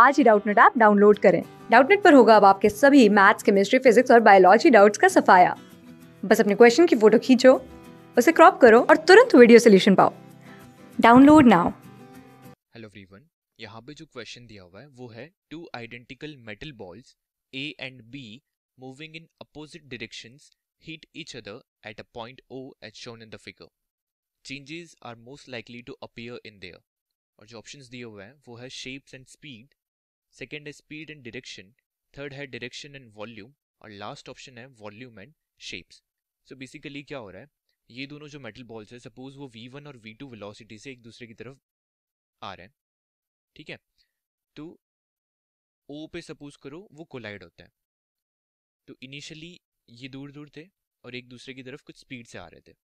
आज ही Doubtnut app download करें डाउटनेट पर होगा अब आपके सभी मैथ्स केमिस्ट्री फिजिक्स और बायोलॉजी डाउट्स का सफाया बस अपने क्वेश्चन की फोटो खींचो उसे क्रॉप करो और तुरंत वीडियो सोल्यूशन पाओ डाउनलोड नाउ हेलो एवरीवन यहां पे जो क्वेश्चन दिया हुआ है वो है two identical metal balls A and B moving in opposite directions hit each other at a point O as shown in the figure changes are most likely to appear in their और जो options दिए हुए हैं वो है shapes and speed second है speed and direction third है direction and volume और लास्ट ऑप्शन है volume and shapes so basically क्या हो रहा है ये दोनों जो मेटल बॉल्स है सपोज वो वी वन और वी टू वेलोसिटी से एक दूसरे की तरफ आ रहे हैं ठीक है तो ओ पे सपोज करो वो कोलाइड होता है तो इनिशियली ये दूर दूर थे और एक दूसरे की तरफ कुछ स्पीड से आ रहे थे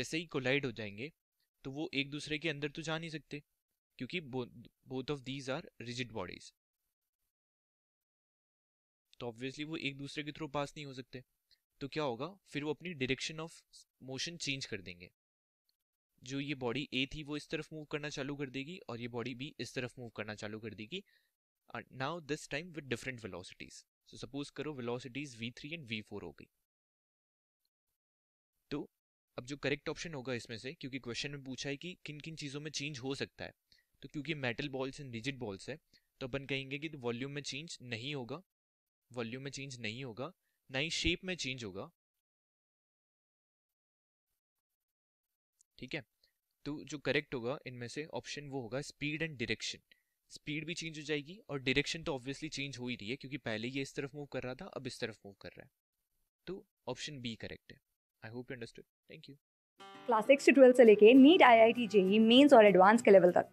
जैसे ही कोलाइड हो जाएंगे तो वो एक दूसरे के अंदर तो जा नहीं सकते क्योंकि both of these are rigid bodies तो ऑब्वियसली वो एक दूसरे के थ्रू पास नहीं हो सकते तो क्या होगा फिर वो अपनी डायरेक्शन ऑफ मोशन चेंज कर देंगे जो ये बॉडी ए थी वो इस तरफ मूव करना चालू कर देगी और ये बॉडी बी इस तरफ मूव करना चालू कर देगी now this time with different velocities so suppose करो velocities V three and V four हो गई तो अब जो करेक्ट ऑप्शन होगा इसमें से क्योंकि क्वेश्चन में पूछा है कि किन किन चीज़ों में चेंज हो सकता है तो क्योंकि metal balls and rigid balls है तो अपन कहेंगे कि वॉल्यूम में चेंज नहीं होगा वॉल्यूम में चेंज नहीं होगा ना ही शेप में चेंज होगा ठीक है तो जो करेक्ट होगा इनमें से ऑप्शन वो होगा स्पीड एंड डायरेक्शन स्पीड भी चेंज हो जाएगी और डायरेक्शन तो ऑब्वियसली चेंज हो ही रही है क्योंकि पहले ये इस तरफ मूव कर रहा था अब इस तरफ मूव कर रहा है तो ऑप्शन बी करेक्ट है I hope you understood thank you class six से ट्वेल्थ से लेके NEET I I T JEE Mains और एडवांस के लेवल तक